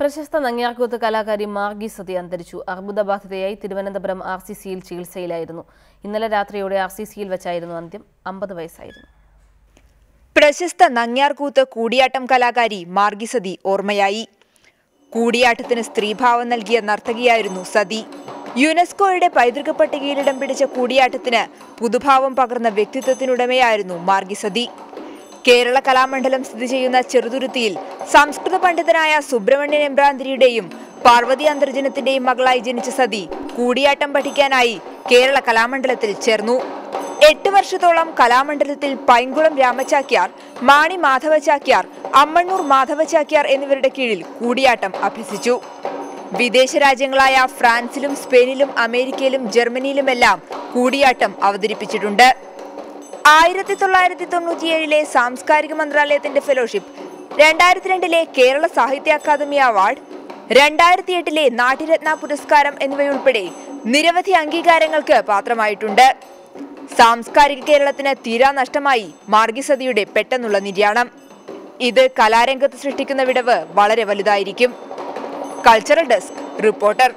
പ്രശസ്ത നങ്ങ്യാർകൂത്ത് കലാകാരി മാർഗി സതി അന്തരിച്ചു അർബുദബാധിതയായി തിരുവനന്തപുരം ആർ സി സിയിൽ ചികിത്സയിലായിരുന്നു ഇന്നലെ രാത്രിയോടെ ആർ സി സിയിൽ വെച്ചായിരുന്നു അന്ത്യം അമ്പത് വയസ്സായിരുന്നു പ്രശസ്ത നങ്ങ്യാർകൂത്ത് കൂടിയാട്ടം കലാകാരി മാർഗി സതി ഓർമ്മയായി കൂടിയാട്ടത്തിന് സ്ത്രീഭാവം നൽകിയ നർത്തകിയായിരുന്നു സതി യുനെസ്കോയുടെ പൈതൃക പട്ടികയിൽ ഇടം പിടിച്ച കൂടിയാട്ടത്തിന് പുതുഭാവം പകർന്ന വ്യക്തിത്വത്തിനുടമയായിരുന്നു സതി കേരള കലാമണ്ഡലം സ്ഥിതി ചെയ്യുന്ന ചെറുതുരുത്തിയിൽ സംസ്കൃത പണ്ഡിതനായ സുബ്രഹ്മണ്യൻ എംബ്രാന്തിരിയുടെയും പാർവതി അന്തർജനത്തിന്റെയും മകളായി ജനിച്ച സതി കൂടിയാട്ടം പഠിക്കാനായി കേരള കലാമണ്ഡലത്തിൽ ചേർന്നു എട്ട് വർഷത്തോളം കലാമണ്ഡലത്തിൽ പൈങ്കുളം രാമചാക്യാർ മാണി മാധവചാക്യാർ അമ്മണ്ണൂർ മാധവചാക്യാർ എന്നിവരുടെ കീഴിൽ കൂടിയാട്ടം അഭ്യസിച്ചു വിദേശ രാജ്യങ്ങളായ ഫ്രാൻസിലും സ്പെയിനിലും അമേരിക്കയിലും ജർമ്മനിയിലുമെല്ലാം കൂടിയാട്ടം അവതരിപ്പിച്ചിട്ടുണ്ട് ആയിരത്തി തൊള്ളായിരത്തി തൊണ്ണൂറ്റിയേഴിലെ സാംസ്കാരിക മന്ത്രാലയത്തിന്റെ ഫെലോഷിപ്പ് രണ്ടായിരത്തി രണ്ടിലെ കേരള സാഹിത്യ അക്കാദമി അവാർഡ് രണ്ടായിരത്തി എട്ടിലെ നാട്യരത്ന പുരസ്കാരം എന്നിവയുൾപ്പെടെ നിരവധി അംഗീകാരങ്ങൾക്ക് പാത്രമായിട്ടുണ്ട് സാംസ്കാരിക കേരളത്തിന് തീരാ നഷ്ടമായി മാർഗിസതിയുടെ പെട്ടെന്നുള്ള നിര്യാണം ഇത് കലാരംഗത്ത് സൃഷ്ടിക്കുന്ന വിടവ് വളരെ വലുതായിരിക്കും കൾച്ചറൽ ഡെസ്ക് റിപ്പോർട്ടർ